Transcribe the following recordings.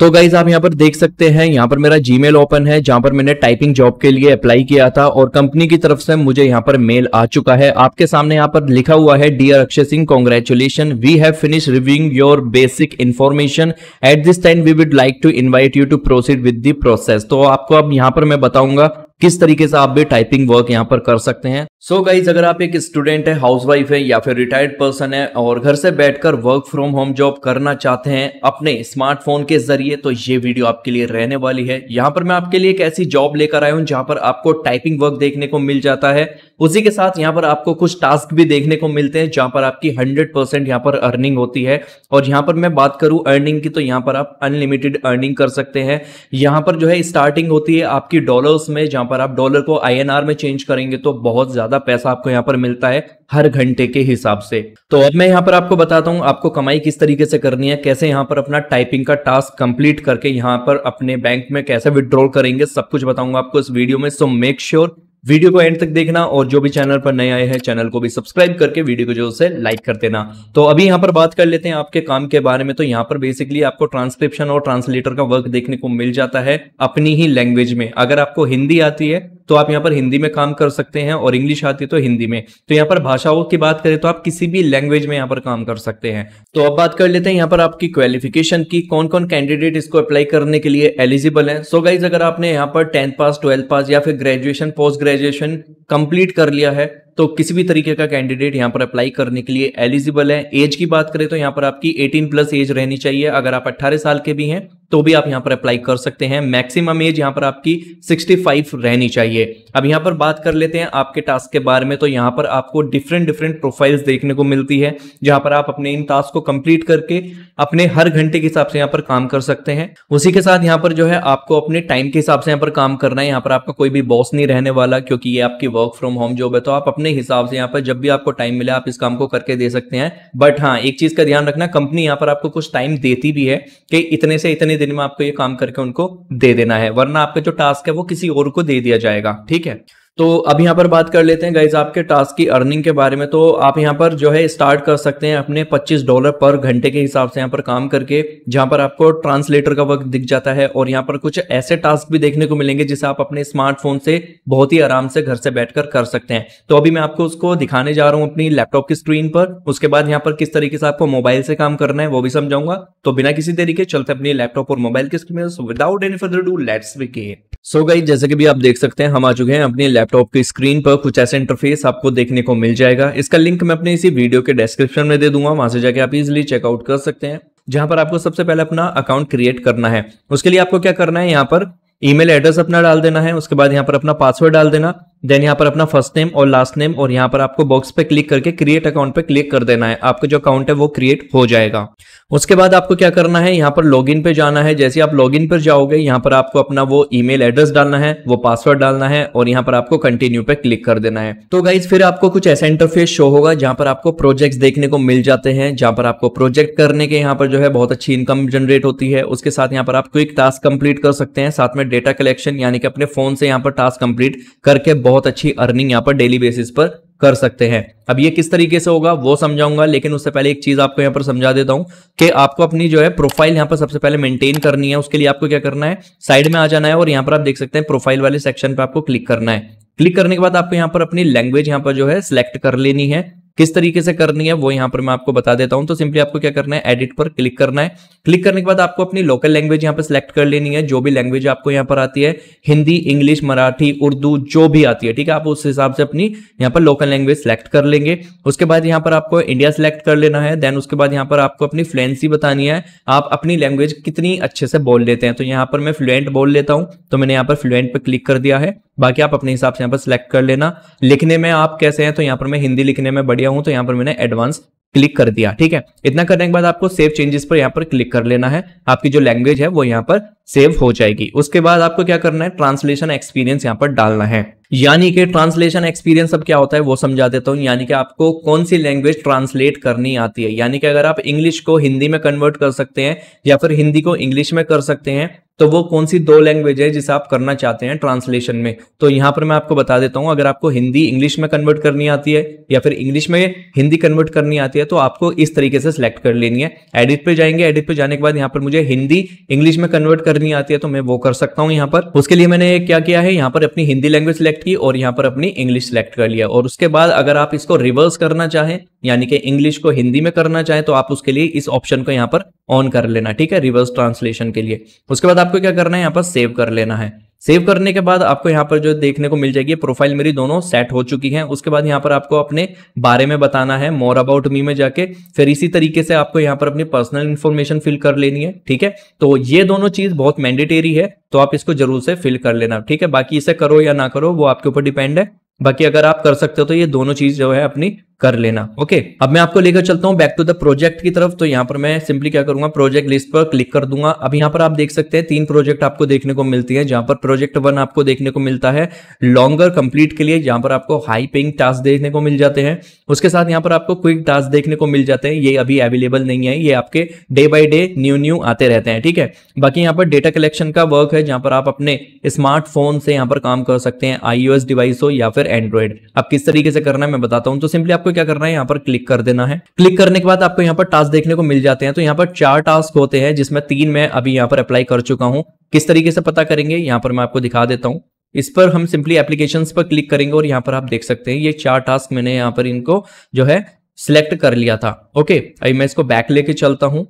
तो गाइज आप यहाँ पर देख सकते हैं यहाँ पर मेरा जी ओपन है जहां पर मैंने टाइपिंग जॉब के लिए अप्लाई किया था और कंपनी की तरफ से मुझे यहाँ पर मेल आ चुका है आपके सामने यहाँ पर लिखा हुआ है dear Akshay Singh congratulation we have finish reviewing your basic information at this time we would like to invite you to proceed with the process तो आपको अब यहाँ पर मैं बताऊंगा किस तरीके से आप भी टाइपिंग वर्क यहाँ पर कर सकते हैं सो so गाइज अगर आप एक स्टूडेंट है हाउसवाइफ है या फिर रिटायर्ड पर्सन है और घर से बैठकर वर्क फ्रॉम होम जॉब करना चाहते हैं अपने स्मार्टफोन के जरिए तो ये वीडियो आपके लिए रहने वाली है यहाँ पर मैं आपके लिए एक ऐसी जॉब लेकर आया हूँ जहाँ पर आपको टाइपिंग वर्क देखने को मिल जाता है उसी के साथ यहाँ पर आपको कुछ टास्क भी देखने को मिलते हैं जहां पर आपकी हंड्रेड परसेंट यहाँ पर अर्निंग होती है और यहाँ पर मैं बात करूं अर्निंग की तो यहाँ पर आप अनलिमिटेड अर्निंग कर सकते हैं यहाँ पर जो है स्टार्टिंग होती है आपकी डॉलर्स में जहां पर आप डॉलर को आई में चेंज करेंगे तो बहुत ज्यादा पैसा आपको यहाँ पर मिलता है हर घंटे के हिसाब से तो अब मैं यहाँ पर आपको बताता हूँ आपको कमाई किस तरीके से करनी है कैसे यहाँ पर अपना टाइपिंग का टास्क कंप्लीट करके यहाँ पर अपने बैंक में कैसे विड्रॉल करेंगे सब कुछ बताऊंगा आपको इस वीडियो में सो मेक श्योर वीडियो को एंड तक देखना और जो भी चैनल पर नए आए हैं चैनल को भी सब्सक्राइब करके वीडियो को जो है लाइक कर देना तो अभी यहां पर बात कर लेते हैं आपके काम के बारे में तो यहाँ पर बेसिकली आपको ट्रांसक्रिप्शन और ट्रांसलेटर का वर्क देखने को मिल जाता है अपनी ही लैंग्वेज में अगर आपको हिंदी आती है तो आप यहाँ पर हिंदी में काम कर सकते हैं और इंग्लिश आती है तो हिंदी में तो यहाँ पर भाषाओं की बात करें तो आप किसी भी लैंग्वेज में यहाँ पर काम कर सकते हैं तो अब बात कर लेते हैं यहाँ पर आपकी क्वालिफिकेशन की कौन कौन कैंडिडेट इसको अप्लाई करने के लिए एलिजिबल है सो so गाइज अगर आपने यहाँ पर टेंथ पास ट्वेल्थ पास या फिर ग्रेजुएशन पोस्ट ग्रेजुएशन कंप्लीट कर लिया है तो किसी भी तरीके का कैंडिडेट यहाँ पर अप्लाई करने के लिए एलिजिबल है एज की बात करें तो यहाँ पर आपकी 18 प्लस एज रहनी चाहिए अगर आप 18 साल के भी हैं तो भी आप यहां पर अप्लाई कर सकते हैं मैक्सिमम एज यहां पर आपकी 65 रहनी चाहिए अब यहां पर बात कर लेते हैं आपके टास्क के बारे में तो यहां पर आपको डिफरेंट डिफरेंट प्रोफाइल्स देखने को मिलती है जहां पर आप अपने इन टास्क को कंप्लीट करके अपने हर घंटे के हिसाब से यहां पर काम कर सकते हैं उसी के साथ यहां पर जो है आपको अपने टाइम के हिसाब से यहां पर काम करना है यहां पर आपका कोई भी बॉस नहीं रहने वाला क्योंकि ये आपकी वर्क फ्रॉम होम जॉब है तो आप अपने हिसाब से यहाँ पर जब भी आपको टाइम मिले आप इस काम को करके दे सकते हैं बट हाँ एक चीज का ध्यान रखना कंपनी यहां पर आपको कुछ टाइम देती भी है कि इतने से इतने दिन में आपको ये काम करके उनको दे देना है वरना आपका जो टास्क है वो किसी और को दे दिया जाएगा ठीक है तो अब यहाँ पर बात कर लेते हैं गाइज आपके टास्क की अर्निंग के बारे में तो आप यहाँ पर जो है स्टार्ट कर सकते हैं अपने 25 डॉलर पर घंटे के हिसाब से यहाँ पर काम करके जहाँ पर आपको ट्रांसलेटर का वर्क दिख जाता है और यहाँ पर कुछ ऐसे टास्क भी देखने को मिलेंगे जिसे आप अपने स्मार्टफोन से बहुत ही आराम से घर से बैठकर कर सकते हैं तो अभी मैं आपको उसको दिखाने जा रहा हूँ अपनी लैपटॉप की स्क्रीन पर उसके बाद यहाँ पर किस तरीके से आपको मोबाइल से काम करना है वो भी समझाऊंगा तो बिना किसी तरीके चलते अपनी लैपटॉप और मोबाइल की screen without any further do let's begin so so गई जैसे कि भी आप देख सकते हैं हम आ चुके हैं अपने लैपटॉप की स्क्रीन पर कुछ ऐसा इंटरफेस आपको देखने को मिल जाएगा इसका लिंक मैं अपने इसी वीडियो के डिस्क्रिप्शन में दे दूंगा वहां से जाके आप इजिली चेकआउट कर सकते हैं जहां पर आपको सबसे पहले अपना अकाउंट क्रिएट करना है उसके लिए आपको क्या करना है यहाँ पर ईमेल एड्रेस अपना डाल देना है उसके बाद यहाँ पर अपना पासवर्ड डाल देना देन यहाँ पर अपना फर्स्ट नेम और लास्ट नेम और यहाँ पर आपको बॉक्स पे क्लिक करके क्रिएट अकाउंट पे क्लिक कर देना है आपका जो अकाउंट है वो क्रिएट हो जाएगा उसके बाद आपको क्या करना है यहाँ पर लॉगिन पे जाना है जैसे आप लॉगिन पर जाओगे यहाँ पर आपको अपना वो ईमेल एड्रेस डालना है वो पासवर्ड डालना है और यहाँ पर आपको कंटिन्यू पे क्लिक कर देना है तो गाइज फिर आपको कुछ ऐसा इंटरफेस शो होगा जहां पर आपको प्रोजेक्ट देखने को मिल जाते हैं जहाँ पर आपको प्रोजेक्ट करने के यहाँ पर जो है बहुत अच्छी इनकम जनरेट होती है उसके साथ यहाँ पर आप क्विक टास्क कंप्लीट कर सकते हैं साथ में डेटा कलेक्शन यानी कि अपने फोन से यहाँ पर टास्क कंप्लीट करके बहुत अच्छी अर्निंग यहाँ पर डेली बेसिस पर कर सकते हैं अब ये किस तरीके से होगा वो समझाऊंगा लेकिन उससे पहले एक चीज आपको यहाँ पर समझा देता हूं कि आपको अपनी जो है प्रोफाइल यहाँ पर सबसे पहले मेंटेन करनी है उसके लिए आपको क्या करना है साइड में आ जाना है और यहाँ पर आप देख सकते हैं प्रोफाइल वाले सेक्शन पर आपको क्लिक करना है क्लिक करने के बाद आपको यहाँ पर अपनी लैंग्वेज यहाँ पर जो है सिलेक्ट कर लेनी है किस तरीके से करनी है वो यहाँ पर मैं आपको बता देता हूँ तो सिंपली आपको क्या करना है एडिट पर क्लिक करना है क्लिक करने के बाद आपको अपनी लोकल लैंग्वेज यहाँ पर सिलेक्ट कर लेनी है जो भी लैंग्वेज आपको यहाँ पर आती है हिंदी इंग्लिश मराठी उर्दू जो भी आती है ठीक है आप उस हिसाब से अपनी यहाँ पर लोकल लैंग्वेज सेलेक्ट कर लेंगे उसके बाद यहाँ पर आपको इंडिया सेलेक्ट कर लेना है देन उसके बाद यहाँ पर आपको अपनी फ्लुएंसी बतानी है आप अपनी लैंग्वेज कितनी अच्छे से बोल लेते हैं तो यहां पर मैं फ्लुएंट बोल लेता हूँ तो मैंने यहाँ पर फ्लुएंट पर क्लिक कर दिया है बाकी आप अपने हिसाब से यहाँ पर सिलेक्ट कर लेना लिखने में आप कैसे हैं तो यहाँ पर मैं हिंदी लिखने में बढ़िया हूँ तो यहाँ पर मैंने एडवांस क्लिक कर दिया ठीक है इतना करने के बाद आपको सेव चेंजेस पर यहाँ पर क्लिक कर लेना है आपकी जो लैंग्वेज है वो यहाँ पर सेव हो जाएगी उसके बाद आपको क्या करना है ट्रांसलेशन एक्सपीरियंस यहाँ पर डालना है यानी कि ट्रांसलेशन एक्सपीरियंस अब क्या होता है वो समझा देता हूँ तो यानी कि आपको कौन सी लैंग्वेज ट्रांसलेट करनी आती है यानी कि अगर आप इंग्लिश को हिंदी में कन्वर्ट कर सकते हैं या फिर हिंदी को इंग्लिश में कर सकते हैं तो वो कौन सी दो लैंग्वेज है जिसे आप करना चाहते हैं ट्रांसलेशन में तो यहाँ पर मैं आपको बता देता हूँ अगर आपको हिंदी इंग्लिश में कन्वर्ट करनी आती है या फिर इंग्लिश में हिंदी कन्वर्ट करनी आती है तो आपको इस तरीके से सिलेक्ट कर लेनी है एडिट पे जाएंगे एडिट पे जाने के बाद यहां पर मुझे हिंदी इंग्लिश में कन्वर्ट कर नहीं आती है तो मैं वो कर सकता हूँ यहाँ पर उसके लिए मैंने क्या किया है यहाँ पर अपनी हिंदी लैंग्वेज सिलेक्ट की और यहाँ पर अपनी इंग्लिश सिलेक्ट कर लिया और उसके बाद अगर आप इसको रिवर्स करना चाहें यानी कि इंग्लिश को हिंदी में करना चाहें तो आप उसके लिए इस ऑप्शन को यहाँ पर ऑन कर लेना ठीक है रिवर्स ट्रांसलेशन के लिए उसके बाद आपको क्या करना है यहाँ पर सेव कर लेना है सेव करने के बाद आपको यहाँ पर जो देखने को मिल जाएगी प्रोफाइल मेरी दोनों सेट हो चुकी है उसके बाद यहाँ पर आपको अपने बारे में बताना है मोर अबाउट मी में जाके फिर इसी तरीके से आपको यहाँ पर अपनी पर्सनल इन्फॉर्मेशन फिल कर लेनी है ठीक है तो ये दोनों चीज बहुत मैंडेटेरी है तो आप इसको जरूर से फिल कर लेना ठीक है बाकी इसे करो या ना करो वो आपके ऊपर डिपेंड है बाकी अगर आप कर सकते हो तो ये दोनों चीज जो है अपनी कर लेना ओके अब मैं आपको लेकर चलता हूँ बैक टू द प्रोजेक्ट की तरफ तो यहाँ पर मैं सिंपली क्या करूंगा प्रोजेक्ट लिस्ट पर क्लिक कर दूंगा अब यहाँ पर आप देख सकते हैं तीन प्रोजेक्ट आपको देखने को मिलती है जहां पर प्रोजेक्ट वन आपको देखने को मिलता है लॉन्गर कंप्लीट के लिए जहां पर आपको हाई पेइंग टास्क देखने को मिल जाते हैं उसके साथ यहाँ पर आपको क्विक टास्क देखने को मिल जाते हैं ये अभी अवेलेबल नहीं है ये आपके day by day new new आते रहते हैं ठीक है बाकी यहाँ पर डेटा कलेक्शन का वर्क है जहां पर आप अपने स्मार्टफोन से यहाँ पर काम कर सकते हैं आईओ डिवाइस हो या फिर एंड्रॉइड अब किस तरीके से करना है मैं बताता हूँ तो सिंपली आपको आपको क्या करना है यहाँ पर क्लिक कर देना है क्लिक करने के बाद आपको यहाँ पर टास्क देखने को मिल जाते हैं तो यहाँ पर चार टास्क होते हैं जिसमें तीन मैं अभी यहाँ पर अप्लाई कर चुका हूँ किस तरीके से पता करेंगे यहाँ पर मैं आपको दिखा देता हूँ इस पर हम सिंपली एप्लीकेशन पर क्लिक करेंगे और यहाँ पर आप देख सकते हैं ये चार टास्क मैंने यहाँ पर इनको जो है सिलेक्ट कर लिया था ओके अभी मैं इसको बैक लेके चलता हूँ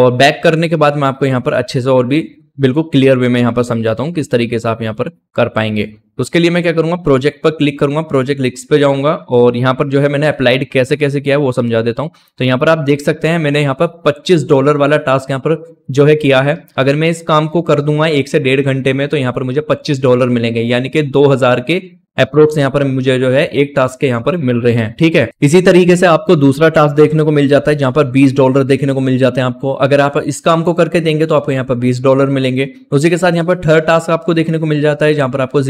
और बैक करने के बाद मैं आपको यहाँ पर अच्छे से और भी बिल्कुल क्लियर वे में यहाँ पर समझाता हूँ किस तरीके से आप यहाँ पर कर पाएंगे तो उसके लिए मैं क्या करूंगा प्रोजेक्ट पर क्लिक करूंगा प्रोजेक्ट लिक्स पे जाऊंगा और यहाँ पर जो है मैंने अप्लाइड कैसे कैसे किया है वो समझा देता हूँ तो यहाँ पर आप देख सकते हैं मैंने यहाँ पर पच्चीस डॉलर वाला टास्क यहाँ पर जो है किया है अगर मैं इस काम को कर दूंगा एक से डेढ़ घंटे में तो यहाँ पर मुझे पच्चीस डॉलर मिलेंगे यानी कि दो हजार के अप्रोक्स यहाँ पर मुझे जो है एक टास्क के यहाँ पर मिल रहे हैं ठीक है इसी तरीके से आपको दूसरा टास्क देखने को मिल जाता है जहां पर बीस डॉलर देखने को मिल जाते हैं आपको अगर आप इस काम को करके देंगे तो आपको यहाँ पर बीस डॉलर मिलेंगे उसी के साथ यहाँ पर थर्ड टास्क आपको देखने को मिल जाता है जहाँ पर आपको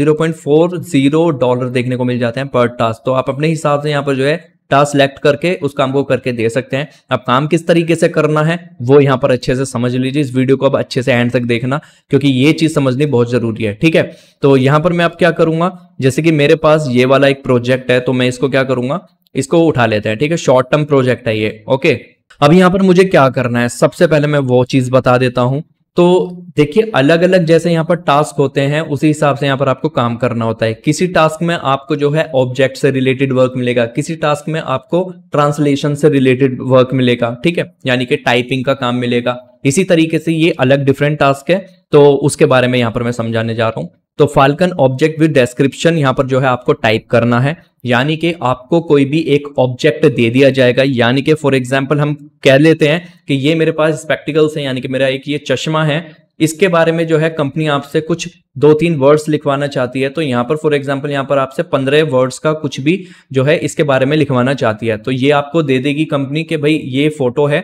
जीरो डॉलर देखने को मिल जाते हैं पर टास्क तो आप अपने हिसाब से यहाँ पर जो है टास्क सेलेक्ट करके उस काम को करके दे सकते हैं अब काम किस तरीके से करना है वो यहाँ पर अच्छे से समझ लीजिए इस वीडियो को अब अच्छे से एंड तक देखना क्योंकि ये चीज समझनी बहुत जरूरी है ठीक है तो यहाँ पर मैं अब क्या करूंगा जैसे कि मेरे पास ये वाला एक प्रोजेक्ट है तो मैं इसको क्या करूंगा इसको उठा लेते हैं ठीक है शॉर्ट टर्म प्रोजेक्ट है ये ओके अब यहाँ पर मुझे क्या करना है सबसे पहले मैं वो चीज बता देता हूँ तो देखिए अलग अलग जैसे यहाँ पर टास्क होते हैं उसी हिसाब से यहाँ पर आपको काम करना होता है किसी टास्क में आपको जो है ऑब्जेक्ट से रिलेटेड वर्क मिलेगा किसी टास्क में आपको ट्रांसलेशन से रिलेटेड वर्क मिलेगा ठीक है यानी कि टाइपिंग का काम मिलेगा इसी तरीके से ये अलग डिफरेंट टास्क है तो उसके बारे में यहाँ पर मैं समझाने जा रहा हूँ तो फाल्कन ऑब्जेक्ट विद डेस्क्रिप्शन यहाँ पर जो है आपको टाइप करना है यानी कि आपको कोई भी एक ऑब्जेक्ट दे दिया जाएगा यानी कि फॉर एग्जाम्पल हम कह लेते हैं कि ये मेरे पास स्पेक्टिकल्स हैं यानी कि मेरा एक ये चश्मा है इसके बारे में जो है कंपनी आपसे कुछ दो तीन वर्ड्स लिखवाना चाहती है तो यहाँ पर फॉर एग्जाम्पल यहाँ पर आपसे पंद्रह वर्ड्स का कुछ भी जो है इसके बारे में लिखवाना चाहती है तो ये आपको दे देगी कंपनी के भाई ये फोटो है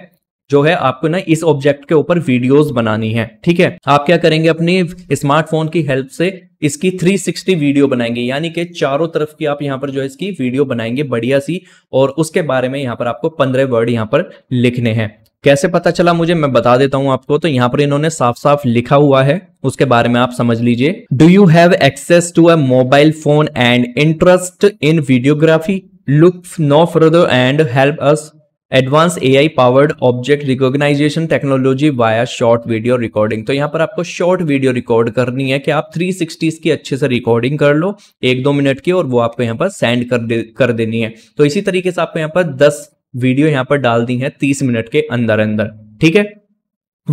जो है आपको ना इस ऑब्जेक्ट के ऊपर वीडियोस बनानी है ठीक है आप क्या करेंगे अपनी स्मार्टफोन की हेल्प से इसकी 360 वीडियो बनाएंगे यानी कि चारों तरफ की आप यहाँ पर जो है इसकी वीडियो बनाएंगे बढ़िया सी और उसके बारे में यहाँ पर आपको पंद्रह वर्ड यहाँ पर लिखने हैं कैसे पता चला मुझे मैं बता देता हूं आपको तो यहाँ पर इन्होंने साफ साफ लिखा हुआ है उसके बारे में आप समझ लीजिए do you have access to a mobile phone and interest in videography look no further and help us advance A I powered object recognition technology via short video recording तो यहाँ पर आपको शॉर्ट वीडियो रिकॉर्ड करनी है कि आप sixty की अच्छे से रिकॉर्डिंग कर लो एक दो मिनट की और वो आपको यहाँ पर सेंड कर दे कर देनी है तो इसी तरीके से आपको यहाँ पर 10 वीडियो यहाँ पर डाल दी है 30 मिनट के अंदर अंदर ठीक है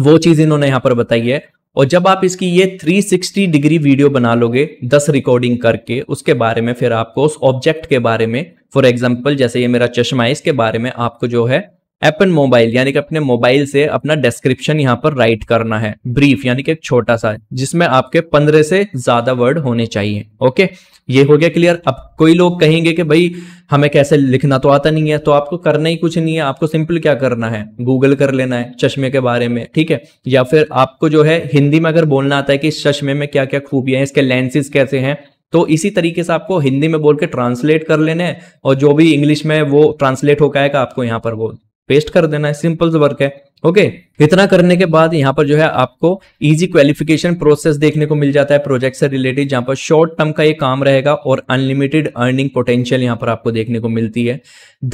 वो चीज इन्होंने यहाँ पर बताई है और जब आप इसकी ये 360 डिग्री वीडियो बना लोगे 10 रिकॉर्डिंग करके उसके बारे में फिर आपको उस ऑब्जेक्ट के बारे में फॉर एग्जाम्पल जैसे ये मेरा चश्मा है इसके बारे में आपको जो है अपन मोबाइल यानी कि अपने मोबाइल से अपना डिस्क्रिप्शन यहाँ पर राइट करना है ब्रीफ यानी कि एक छोटा सा जिसमें आपके पंद्रह से ज्यादा वर्ड होने चाहिए ओके ये हो गया क्लियर अब कोई लोग कहेंगे कि भाई हमें कैसे लिखना तो आता नहीं है तो आपको करना ही कुछ नहीं है आपको सिंपल क्या करना है गूगल कर लेना है चश्मे के बारे में ठीक है या फिर आपको जो है हिंदी में अगर बोलना आता है कि इस चश्मे में क्या क्या खूबियां हैं इसके लेंसेज कैसे हैं तो इसी तरीके से आपको हिंदी में बोल के ट्रांसलेट कर लेने और जो भी इंग्लिश में वो ट्रांसलेट होकर आएगा आपको यहाँ पर वो पेस्ट कर देना है सिंपल से वर्क है ओके okay, इतना करने के बाद यहाँ पर जो है आपको इजी क्वालिफिकेशन प्रोसेस देखने को मिल जाता है प्रोजेक्ट से रिलेटेड जहां पर शॉर्ट टर्म का ये काम रहेगा और अनलिमिटेड अर्निंग पोटेंशियल यहाँ पर आपको देखने को मिलती है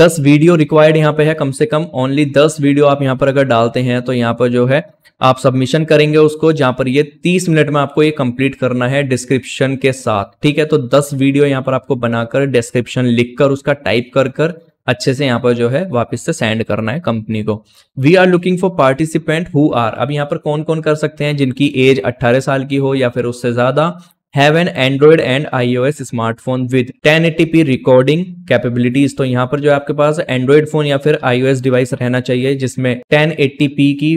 दस वीडियो रिक्वायर्ड यहाँ पे है कम से कम ओनली दस वीडियो आप यहाँ पर अगर डालते हैं तो यहाँ पर जो है आप सबमिशन करेंगे उसको जहां पर ये 30 मिनट में आपको ये कंप्लीट करना है डिस्क्रिप्शन के साथ ठीक है तो 10 वीडियो यहाँ पर आपको बनाकर डिस्क्रिप्शन लिखकर उसका टाइप कर कर अच्छे से यहाँ पर जो है वापस से सेंड करना है कंपनी को we are looking for participant who are अब यहाँ पर कौन कौन कर सकते हैं जिनकी एज 18 साल की हो या फिर उससे ज्यादा have an Android and S smartphone with ten ATP recording capabilities तो यहाँ पर जो आपके पास एंड्रॉयड फोन या फिर एस डिवाइस रहना चाहिए जिसमें टेन पी की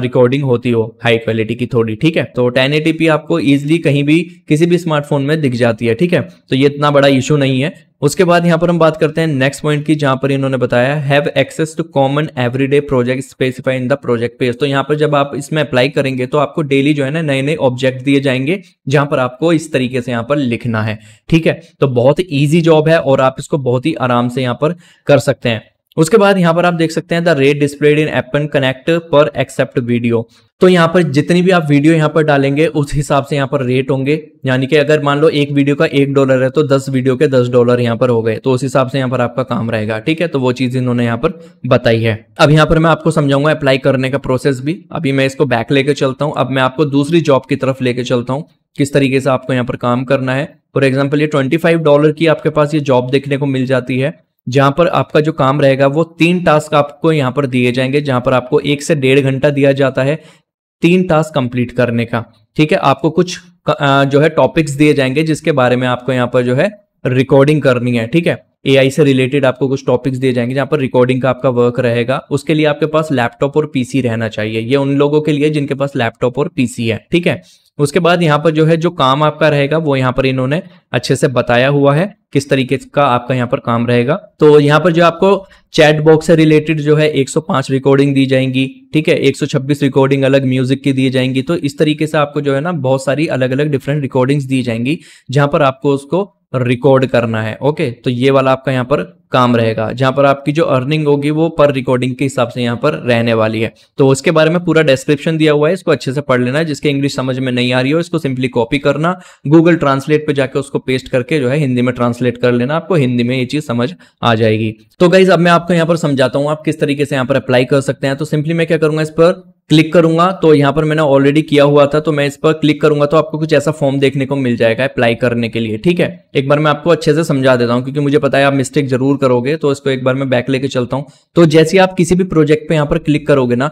रिकॉर्डिंग होती हो हाई क्वालिटी की थोड़ी ठीक है तो टेन एटीपी आपको इजिली कहीं भी किसी भी स्मार्टफोन में दिख जाती है ठीक है तो ये इतना बड़ा इशू नहीं है उसके बाद यहाँ पर हम बात करते हैं नेक्स्ट पॉइंट की जहां पर इन्होंने बताया have access to common everyday project specify in the project page तो यहाँ पर जब आप इसमें अप्लाई करेंगे तो आपको डेली जो है ना नए नए ऑब्जेक्ट दिए जाएंगे जहां पर आपको इस तरीके से यहाँ पर लिखना है ठीक है तो बहुत ईजी जॉब है और आप इसको बहुत ही आराम से यहां पर कर सकते हैं उसके बाद यहाँ पर आप देख सकते हैं the rate displayed in Appen Connect पर एक्सेप्ट वीडियो तो यहाँ पर जितनी भी आप वीडियो यहाँ पर डालेंगे उस हिसाब से यहाँ पर रेट होंगे यानी कि अगर मान लो एक वीडियो का एक डॉलर है तो दस वीडियो के दस डॉलर यहाँ पर हो गए तो उस हिसाब से यहाँ पर आपका काम रहेगा ठीक है तो वो चीज इन्होंने यहाँ पर बताई है अब यहाँ पर मैं आपको समझाऊंगा अप्लाई करने का प्रोसेस भी अभी मैं इसको बैक लेके चलता हूँ अब मैं आपको दूसरी जॉब की तरफ लेके चलता हूँ किस तरीके से आपको यहाँ पर काम करना है फॉर एग्जाम्पल ये ट्वेंटी डॉलर की आपके पास ये जॉब देखने को मिल जाती है जहां पर आपका जो काम रहेगा वो तीन टास्क आपको यहां पर दिए जाएंगे जहां पर आपको एक से डेढ़ घंटा दिया जाता है तीन टास्क कंप्लीट करने का ठीक है आपको कुछ जो है टॉपिक्स दिए जाएंगे जिसके बारे में आपको यहाँ पर जो है रिकॉर्डिंग करनी है ठीक है एआई से रिलेटेड आपको कुछ टॉपिक्स दिए जाएंगे जहां पर रिकॉर्डिंग का आपका वर्क रहेगा उसके लिए आपके पास लैपटॉप और पीसी रहना चाहिए ये उन लोगों के लिए जिनके पास लैपटॉप और पीसी है ठीक है उसके बाद यहाँ पर जो है जो काम आपका रहेगा वो यहाँ पर इन्होंने अच्छे से बताया हुआ है किस तरीके का आपका यहाँ पर काम रहेगा तो यहाँ पर जो आपको चैट बॉक्स से रिलेटेड जो है 105 रिकॉर्डिंग दी जाएंगी ठीक है 126 रिकॉर्डिंग अलग म्यूजिक की दी जाएंगी तो इस तरीके से आपको जो है ना बहुत सारी अलग अलग डिफरेंट रिकॉर्डिंग्स दी जाएंगी जहां पर आपको उसको रिकॉर्ड करना है ओके तो ये वाला आपका यहाँ पर काम रहेगा जहां पर आपकी जो अर्निंग होगी वो पर रिकॉर्डिंग के हिसाब से यहाँ पर रहने वाली है तो उसके बारे में पूरा डिस्क्रिप्शन दिया हुआ है इसको अच्छे से पढ़ लेना है जिसके इंग्लिश समझ में नहीं आ रही हो इसको सिंपली कॉपी करना गूगल ट्रांसलेट पर जाकर उसको पेस्ट करके जो है हिंदी में ट्रांसलेट कर लेना आपको हिंदी में ये चीज समझ आ जाएगी तो गाइज अब मैं आपको यहाँ पर समझाता हूँ आप किस तरीके से यहाँ पर अप्लाई कर सकते हैं तो सिंपली मैं क्या करूंगा इस पर क्लिक करूंगा तो यहाँ पर मैंने ऑलरेडी किया हुआ था तो मैं इस पर क्लिक करूंगा तो आपको कुछ ऐसा फॉर्म देखने को मिल जाएगा अप्लाई करने के लिए ठीक है एक बार मैं आपको अच्छे से समझा देता हूँ क्योंकि मुझे पता है आप मिस्टेक जरूर करोगे तो इसको एक बार मैं बैक लेके चलता हूं तो जैसे आप किसी भी प्रोजेक्ट पे यहाँ पर क्लिक करोगे ना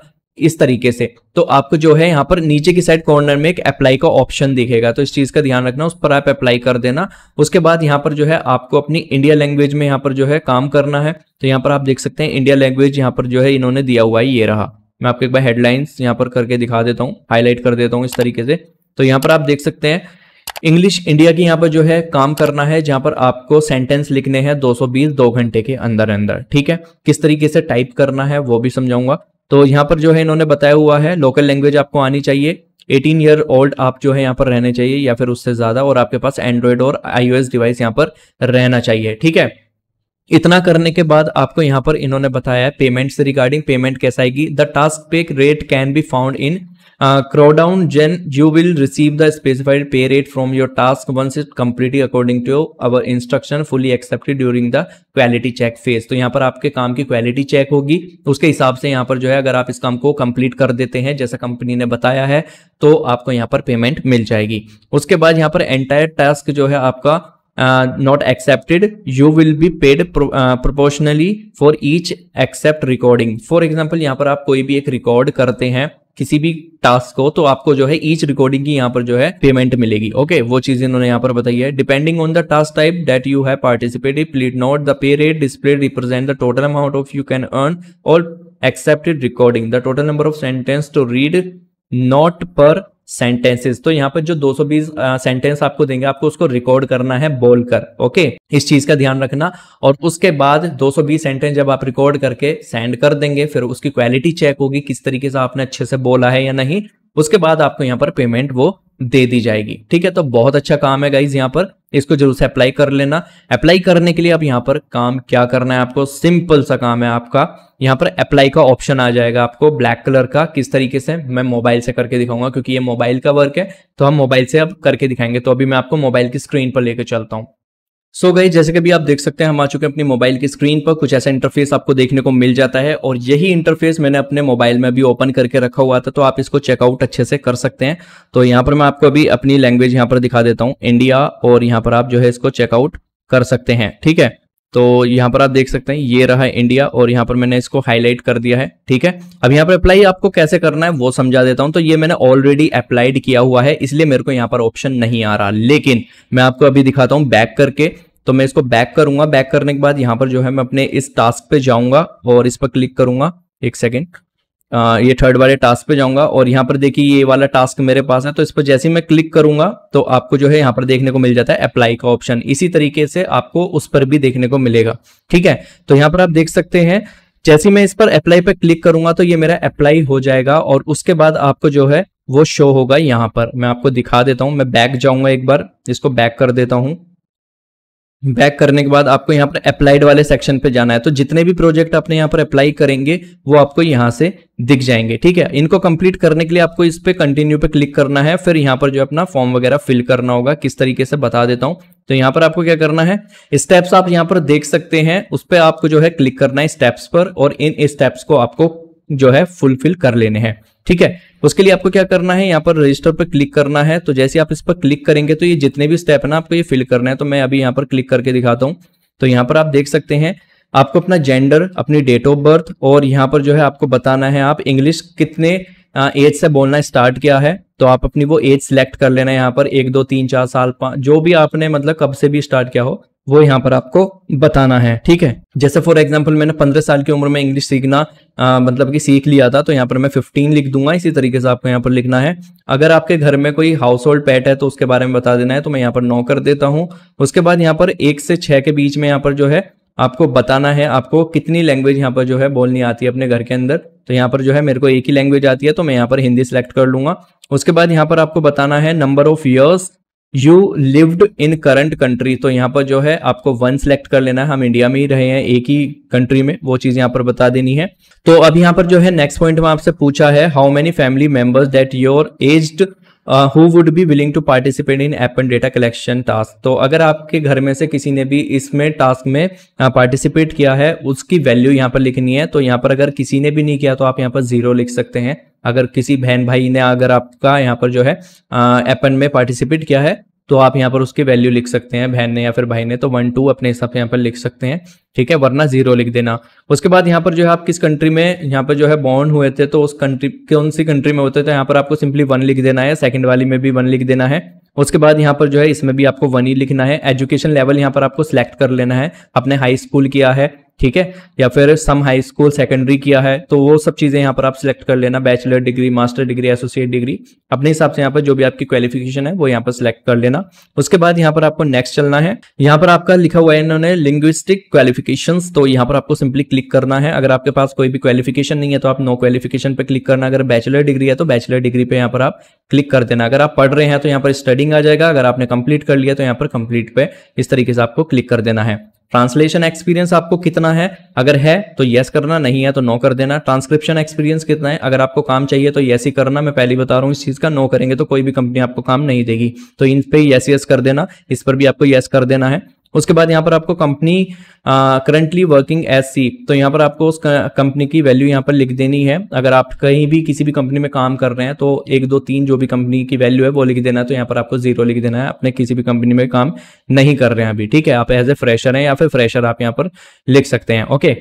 इस तरीके से तो आपको जो है यहाँ पर नीचे की साइड कॉर्नर में एक अप्लाई का ऑप्शन दिखेगा तो इस चीज का ध्यान रखना उस पर आप अप्लाई कर देना उसके बाद यहाँ पर जो है आपको अपनी इंडिया लैंग्वेज में यहां पर जो है काम करना है तो यहाँ पर आप देख सकते हैं इंडिया लैंग्वेज यहाँ पर जो है इन्होंने दिया हुआ है ये रहा मैं आपको एक बार हेडलाइंस यहाँ पर करके दिखा देता हूँ हाईलाइट कर देता हूँ इस तरीके से तो यहाँ पर आप देख सकते हैं इंग्लिश इंडिया की यहाँ पर जो है काम करना है जहाँ पर आपको सेंटेंस लिखने हैं 220 दो घंटे के अंदर अंदर ठीक है किस तरीके से टाइप करना है वो भी समझाऊंगा तो यहाँ पर जो है इन्होंने बताया हुआ है लोकल लैंग्वेज आपको आनी चाहिए 18 ईयर ओल्ड आप जो है यहाँ पर रहने चाहिए या फिर उससे ज्यादा और आपके पास एंड्रॉयड और आईओ डिवाइस यहाँ पर रहना चाहिए ठीक है इतना करने के बाद आपको यहाँ पर इन्होंने बताया है पेमेंट से रिगार्डिंग पेमेंट कैसे आएगी the task pay rate can be found in CrowdGen you will receive the specified pay rate from your task once it completed according to our instruction fully accepted during the quality check phase तो यहाँ पर आपके काम की quality check होगी उसके हिसाब से यहाँ पर जो है अगर आप इस काम को कंप्लीट कर देते हैं जैसा कंपनी ने बताया है तो आपको यहाँ पर पेमेंट मिल जाएगी उसके बाद यहाँ पर एंटायर टास्क जो है आपका not accepted you will be paid proportionally for each accept recording for example यहाँ पर आप कोई भी एक रिकॉर्ड करते हैं किसी भी टास्क को तो आपको जो है ईच रिकॉर्डिंग की यहाँ पर जो है पेमेंट मिलेगी ओके okay, वो चीज इन्होंने यहाँ पर बताई है depending on the task type that you have participated please note the pay rate display represent the total amount of you can earn all accepted recording the total number of sentence to read not per sentences तो यहाँ पर जो 220 sentence आपको देंगे आपको उसको record करना है बोलकर ओके इस चीज का ध्यान रखना और उसके बाद 220 सेंटेंस जब आप रिकॉर्ड करके सेंड कर देंगे फिर उसकी क्वालिटी चेक होगी किस तरीके से आपने अच्छे से बोला है या नहीं उसके बाद आपको यहाँ पर पेमेंट वो दे दी जाएगी ठीक है तो बहुत अच्छा काम है गाइज यहाँ पर इसको जरूर से अप्लाई कर लेना अप्लाई करने के लिए आप यहाँ पर काम क्या करना है आपको सिंपल सा काम है आपका यहाँ पर अप्लाई का ऑप्शन आ जाएगा आपको ब्लैक कलर का किस तरीके से मैं मोबाइल से करके दिखाऊंगा क्योंकि ये मोबाइल का वर्क है तो हम मोबाइल से अब करके दिखाएंगे तो अभी मैं आपको मोबाइल की स्क्रीन पर लेकर चलता हूँ सो so गई जैसे कि भी आप देख सकते हैं हम आ चुके हैं अपनी मोबाइल की स्क्रीन पर कुछ ऐसा इंटरफेस आपको देखने को मिल जाता है और यही इंटरफेस मैंने अपने मोबाइल में अभी ओपन करके रखा हुआ था तो आप इसको चेकआउट अच्छे से कर सकते हैं तो यहाँ पर मैं आपको अभी अपनी लैंग्वेज यहाँ पर दिखा देता हूँ इंडिया और यहाँ पर आप जो है इसको चेकआउट कर सकते हैं ठीक है तो यहाँ पर आप देख सकते हैं ये रहा है इंडिया और यहाँ पर मैंने इसको हाईलाइट कर दिया है ठीक है अब यहाँ पर अप्लाई आपको कैसे करना है वो समझा देता हूँ तो ये मैंने ऑलरेडी अप्लाइड किया हुआ है इसलिए मेरे को यहाँ पर ऑप्शन नहीं आ रहा लेकिन मैं आपको अभी दिखाता हूँ बैक करके तो मैं इसको बैक करूंगा बैक करने के बाद यहाँ पर जो है मैं अपने इस टास्क पे जाऊंगा और इस पर क्लिक करूंगा एक सेकेंड ये थर्ड वाले टास्क पे जाऊंगा और यहाँ पर देखिए ये वाला टास्क मेरे पास है तो इस पर जैसे ही मैं क्लिक करूंगा तो आपको जो है यहाँ पर देखने को मिल जाता है अप्लाई का ऑप्शन इसी तरीके से आपको उस पर भी देखने को मिलेगा ठीक है तो यहाँ पर आप देख सकते हैं जैसे मैं इस पर अप्लाई पर क्लिक करूंगा तो ये मेरा अप्लाई हो जाएगा और उसके बाद आपको जो है वो शो होगा यहाँ पर मैं आपको दिखा देता हूं मैं बैक जाऊंगा एक बार इसको बैक कर देता हूँ बैक करने के बाद आपको यहाँ पर अप्लाइड वाले सेक्शन पे जाना है तो जितने भी प्रोजेक्ट आपने यहाँ पर अप्लाई करेंगे वो आपको यहाँ से दिख जाएंगे ठीक है इनको कंप्लीट करने के लिए आपको इस पे कंटिन्यू पे क्लिक करना है फिर यहाँ पर जो अपना फॉर्म वगैरह फिल करना होगा किस तरीके से बता देता हूँ तो यहाँ पर आपको क्या करना है स्टेप्स आप यहाँ पर देख सकते हैं उस पर आपको जो है क्लिक करना है स्टेप्स पर और इन स्टेप्स को आपको जो है फुलफिल कर लेने हैं ठीक है उसके लिए आपको क्या करना है यहाँ पर रजिस्टर पर क्लिक करना है तो जैसे आप इस पर क्लिक करेंगे तो ये जितने भी स्टेप है ना आपको ये फिल करना है तो मैं अभी यहाँ पर क्लिक करके दिखाता हूँ तो यहाँ पर आप देख सकते हैं आपको अपना जेंडर अपनी डेट ऑफ बर्थ और यहाँ पर जो है आपको बताना है आप इंग्लिश कितने एज से बोलना स्टार्ट किया है तो आप अपनी वो एज सिलेक्ट कर लेना है यहाँ पर एक दो तीन चार साल पाँच जो भी आपने मतलब कब से भी स्टार्ट किया हो वो यहाँ पर आपको बताना है ठीक है जैसे फॉर एग्जाम्पल मैंने पंद्रह साल की उम्र में इंग्लिश सीखना आ, मतलब कि सीख लिया था तो यहाँ पर मैं फिफ्टीन लिख दूंगा इसी तरीके से आपको यहाँ पर लिखना है अगर आपके घर में कोई हाउस होल्ड पैट है तो उसके बारे में बता देना है तो मैं यहाँ पर नौ कर देता हूँ उसके बाद यहाँ पर एक से छह के बीच में यहाँ पर जो है आपको बताना है आपको कितनी लैंग्वेज यहाँ पर जो है बोलनी आती है अपने घर के अंदर तो यहाँ पर जो है मेरे को एक ही लैंग्वेज आती है तो मैं यहाँ पर हिंदी सेलेक्ट कर लूंगा उसके बाद यहाँ पर आपको बताना है number of years you lived in current country तो यहाँ पर जो है आपको वन सेलेक्ट कर लेना है हम इंडिया में ही रहे हैं एक ही कंट्री में वो चीज यहाँ पर बता देनी है तो अब यहाँ पर जो है नेक्स्ट पॉइंट में आपसे पूछा है how many family members that your aged who would be willing to participate in app and data collection task तो अगर आपके घर में से किसी ने भी इसमें टास्क में पार्टिसिपेट uh, किया है उसकी वैल्यू यहाँ पर लिखनी है तो यहाँ पर अगर किसी ने भी नहीं किया तो आप यहाँ पर जीरो लिख सकते हैं अगर किसी बहन भाई ने अगर आपका यहाँ पर जो है एपन uh, में पार्टिसिपेट किया है तो आप यहाँ पर उसकी वैल्यू लिख सकते हैं बहन ने या फिर भाई ने तो वन टू अपने हिसाब से यहाँ पर लिख सकते हैं ठीक है वरना जीरो लिख देना उसके बाद यहाँ पर जो है आप किस कंट्री में यहाँ पर जो है बॉर्न हुए थे तो उस कंट्री कौन सी कंट्री में होते थे यहाँ पर आपको सिंपली वन लिख देना है सेकंड वाली में भी वन लिख देना है उसके बाद यहाँ पर जो है इसमें भी आपको वन ही लिखना है एजुकेशन लेवल यहाँ पर आपको सिलेक्ट कर लेना है आपने हाई स्कूल किया है ठीक है या फिर सम हाई स्कूल सेकेंडरी किया है तो वो सब चीज़ें यहाँ पर आप सिलेक्ट कर लेना bachelor degree master degree associate degree अपने हिसाब से यहाँ पर जो भी आपकी क्वालिफिकेशन है वो यहाँ पर सिलेक्ट कर लेना उसके बाद यहाँ पर आपको नेक्स्ट चलना है यहाँ पर आपका लिखा हुआ है इन्होंने लिंग्विस्टिक क्वालिफिकेशन तो यहाँ पर आपको सिंपली क्लिक करना है अगर आपके पास कोई भी क्वालिफिकेशन नहीं है तो आप नो क्वालिफिकेशन पर क्लिक करना अगर बैचलर डिग्री है तो बैचलर डिग्री पे यहाँ पर आप क्लिक कर देना अगर आप पढ़ रहे हैं तो यहाँ पर स्टडिंग आ जाएगा अगर आपने कंप्लीट कर लिया तो यहाँ पर कंप्लीट पे इस तरीके से आपको क्लिक कर देना है ट्रांसलेशन एक्सपीरियंस आपको कितना है अगर है तो यस करना नहीं है तो नो कर देना ट्रांसक्रिप्शन एक्सपीरियंस कितना है अगर आपको काम चाहिए तो यस ही करना मैं पहली बता रहा हूँ इस चीज का नो करेंगे तो कोई भी कंपनी आपको काम नहीं देगी तो इन पे यस यस कर देना इस पर भी आपको यस कर देना है उसके बाद यहाँ पर आपको company currently working as see तो यहाँ पर आपको उस कंपनी की वैल्यू यहाँ पर लिख देनी है अगर आप कहीं भी किसी भी कंपनी में काम कर रहे हैं तो एक दो तीन जो भी कंपनी की वैल्यू है वो लिख देना है तो यहाँ पर आपको जीरो लिख देना है अपने किसी भी कंपनी में काम नहीं कर रहे हैं अभी ठीक है आप एज ए फ्रेशर हैं या फिर फ्रेशर आप यहाँ पर लिख सकते हैं ओके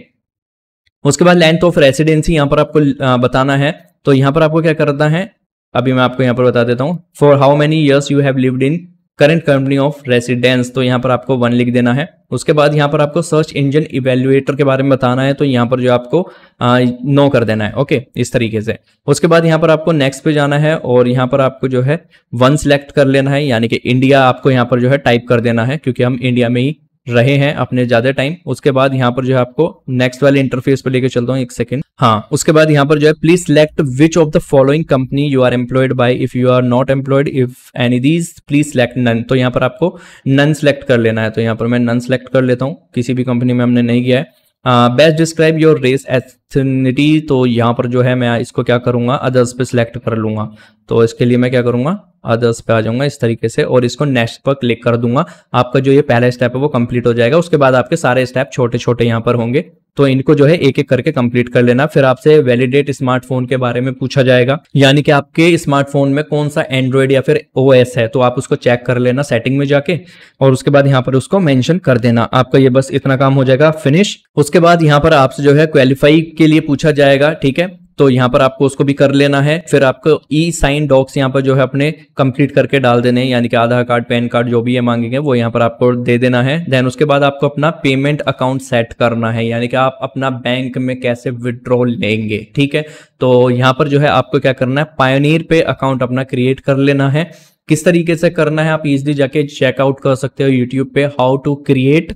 उसके बाद लेंथ ऑफ रेसिडेंसी यहाँ पर आपको बताना है तो यहाँ पर आपको क्या करना है अभी मैं आपको यहाँ पर बता देता हूँ for how many years you have lived in current company of residence तो यहाँ पर आपको वन लिख देना है उसके बाद यहाँ पर आपको सर्च इंजन इवेल्युएटर के बारे में बताना है तो यहाँ पर जो आपको आ, नो कर देना है ओके इस तरीके से उसके बाद यहाँ पर आपको नेक्स्ट पे जाना है और यहाँ पर आपको जो है वन सिलेक्ट कर लेना है यानी कि इंडिया आपको यहाँ पर जो है टाइप कर देना है क्योंकि हम इंडिया में ही रहे हैं अपने ज्यादा टाइम उसके बाद यहाँ पर जो है आपको नेक्स्ट वाले इंटरफेस पर लेकर चलता हूँ एक सेकंड हाँ उसके बाद यहाँ पर जो है please select which of the following company you are employed by if you are not employed if any these please select none तो यहाँ पर आपको नन सेलेक्ट कर लेना है तो यहाँ पर मैं नन सेलेक्ट कर लेता हूँ किसी भी कंपनी में हमने नहीं किया है best describe your race as opportunity तो यहाँ पर जो है मैं इसको क्या करूँगा अदर्स पे सिलेक्ट कर लूँगा तो इसके लिए मैं क्या करूँगा अदर्स पे आ जाऊँगा इस तरीके से और इसको नेक्स्ट पर क्लिक कर दूंगा आपका जो ये पहला स्टेप है वो कंप्लीट हो जाएगा उसके बाद आपके सारे स्टेप छोटे छोटे यहाँ पर होंगे तो इनको जो है एक एक करके कंप्लीट कर लेना फिर आपसे वैलिडेट स्मार्टफोन के बारे में पूछा जाएगा यानी कि आपके स्मार्टफोन में कौन सा एंड्रॉइड या फिर ओ है तो आप उसको चेक कर लेना सेटिंग में जाके और उसके बाद यहाँ पर उसको मेंशन कर देना आपका ये बस इतना काम हो जाएगा फिनिश उसके बाद यहाँ पर आपसे जो है क्वालिफाई के लिए पूछा जाएगा ठीक है तो यहाँ पर आपको उसको भी कर लेना है फिर आपको ई साइन डॉक्स यहाँ पर जो है अपने कंप्लीट करके डाल देने यानी कि आधार कार्ड पैन कार्ड जो भी ये मांगेंगे वो यहाँ पर आपको दे देना है देन उसके बाद आपको अपना पेमेंट अकाउंट सेट करना है यानी कि आप अपना बैंक में कैसे विड्रॉल लेंगे ठीक है तो यहाँ पर जो है आपको क्या करना है पायोनियर पे अकाउंट अपना क्रिएट कर लेना है किस तरीके से करना है आप इजिली जाके चेकआउट कर सकते हो यूट्यूब पे how to create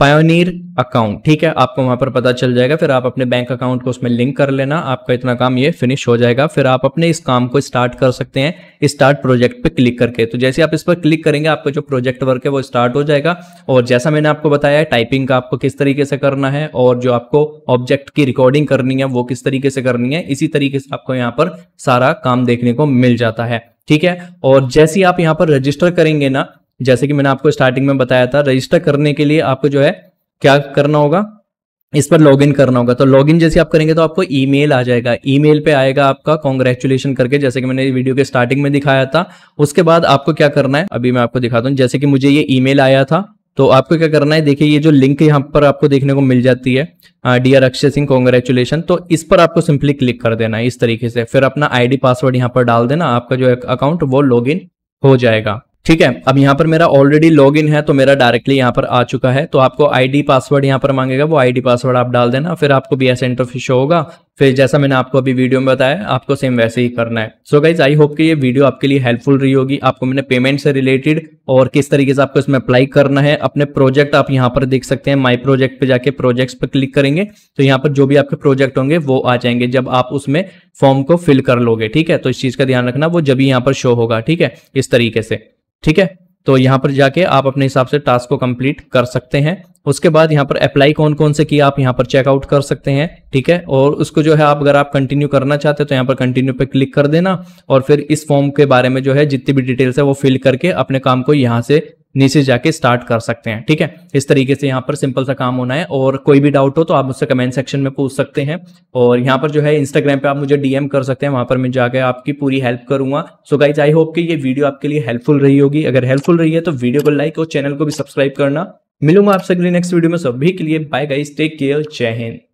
pioneer account ठीक है आपको वहां पर पता चल जाएगा फिर आप अपने बैंक अकाउंट को उसमें लिंक कर लेना आपका इतना काम ये फिनिश हो जाएगा फिर आप अपने इस काम को स्टार्ट कर सकते हैं स्टार्ट प्रोजेक्ट पे क्लिक करके तो जैसे आप इस पर क्लिक करेंगे आपका जो प्रोजेक्ट वर्क है वो स्टार्ट हो जाएगा और जैसा मैंने आपको बताया टाइपिंग का आपको किस तरीके से करना है और जो आपको ऑब्जेक्ट की रिकॉर्डिंग करनी है वो किस तरीके से करनी है इसी तरीके से आपको यहाँ पर सारा काम देखने को मिल जाता है ठीक है और जैसे आप यहाँ पर रजिस्टर करेंगे ना जैसे कि मैंने आपको स्टार्टिंग में बताया था रजिस्टर करने के लिए आपको जो है क्या करना होगा इस पर लॉगिन करना होगा तो लॉगिन जैसे आप करेंगे तो आपको ईमेल आ जाएगा ईमेल पे आएगा आपका कॉन्ग्रेचुलेशन करके जैसे कि मैंने वीडियो के स्टार्टिंग में दिखाया था उसके बाद आपको क्या करना है अभी मैं आपको दिखाता हूँ जैसे कि मुझे ये ईमेल आया था तो आपको क्या करना है देखिए ये जो लिंक यहाँ पर आपको देखने को मिल जाती है डियर अक्षय सिंह कॉन्ग्रेचुलेशन तो इस पर आपको सिंपली क्लिक कर देना है इस तरीके से फिर अपना डी पासवर्ड यहाँ पर डाल देना आपका जो अकाउंट वो इन हो जाएगा ठीक है अब यहाँ पर मेरा ऑलरेडी लॉग इन है तो मेरा डायरेक्टली यहाँ पर आ चुका है तो आपको आईडी पासवर्ड यहाँ पर मांगेगा वो आईडी पासवर्ड आप डाल देना फिर आपको बी एस ऐसा शो होगा फिर जैसा मैंने आपको अभी वीडियो में बताया आपको सेम वैसे ही करना है सो गाइज आई होप कि ये वीडियो आपके लिए हेल्पफुल रही होगी आपको मैंने पेमेंट से रिलेटेड और किस तरीके से आपको इसमें अप्लाई करना है अपने प्रोजेक्ट आप यहाँ पर देख सकते हैं माई प्रोजेक्ट पे जाके प्रोजेक्ट्स पर क्लिक करेंगे तो यहाँ पर जो भी आपके प्रोजेक्ट होंगे वो आ जाएंगे जब आप उसमें फॉर्म को फिल कर लोगे ठीक है तो इस चीज का ध्यान रखना वो जब यहाँ पर शो होगा ठीक है इस तरीके से ठीक है तो यहाँ पर जाके आप अपने हिसाब से टास्क को कंप्लीट कर सकते हैं उसके बाद यहाँ पर अप्लाई कौन कौन से किया आप यहाँ पर चेकआउट कर सकते हैं ठीक है और उसको जो है आप अगर आप कंटिन्यू करना चाहते हैं तो यहाँ पर कंटिन्यू पे क्लिक कर देना और फिर इस फॉर्म के बारे में जो है जितनी भी डिटेल्स है वो फिल करके अपने काम को यहाँ से नीचे जाके स्टार्ट कर सकते हैं ठीक है इस तरीके से यहाँ पर सिंपल सा काम होना है और कोई भी डाउट हो तो आप मुझसे कमेंट सेक्शन में पूछ सकते हैं और यहाँ पर जो है इंस्टाग्राम पे आप मुझे डीएम कर सकते हैं वहां पर मैं जाकर आपकी पूरी हेल्प करूंगा सो गाइज आई होप कि ये वीडियो आपके लिए हेल्पफुल रही होगी अगर हेल्पफुल रही है तो वीडियो को लाइक और चैनल को भी सब्सक्राइब करना मिलूंगा आपसे अगले नेक्स्ट वीडियो में सभी के लिए बाय गाइज टेक केयर जय हिंद